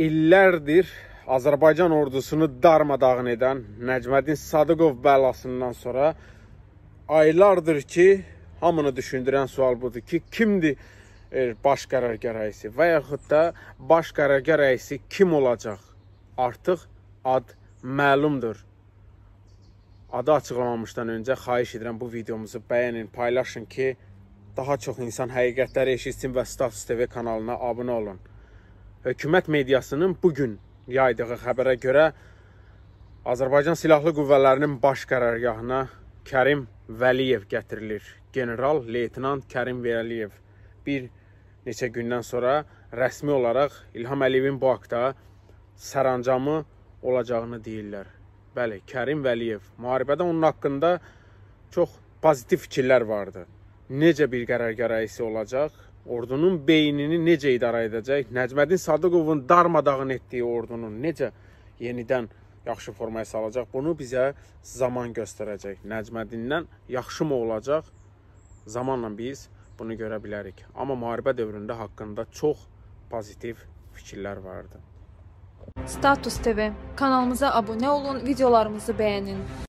illərdir Azərbaycan ordusunu darmadağın edən Nəcməddin Sadıqov bəlasından sonra aylardır ki, hamını düşündürən sual budur ki, kimdir e, baş qərargah rəisi və yaxud da baş qərargah rəisi kim olacaq? Artıq ad məlumdur. Adı açıqlamamışdan öncə xahiş edirəm bu videomuzu bəyənin, paylaşın ki, daha çox insan həqiqətləri eşitsin və Status TV kanalına abunə olun hökumət mediasının bu gün yaydığı xəbərə görə Azərbaycan Silahlı Qüvvələrinin baş qərargahına Kərim Vəliyev gətirilir. General leytenant Kərim Vəliyev bir neçə gündən sonra rəsmi olaraq İlham Əliyevin bu haqda sərəncamı olacağını deyirlər. Bəli, Kərim Vəliyev müharibədə onun haqqında çox pozitiv fikirlər vardı. Necə bir qərargah rəisi olacaq? ordunun beynini necə idarə edəcək? Nəcməddin Sadıqovun darmadağın etdiyi ordunu necə yenidən yaxşı formaya salacaq? Bunu bizə zaman göstərəcək. Nəcməddindən yaxşı mı olacaq? Zamanla biz bunu görə bilərik. Amma müharibə dövründə haqqında çox pozitiv fikirlər vardı. Status TV kanalımıza abunə olun, videolarımızı bəyənin.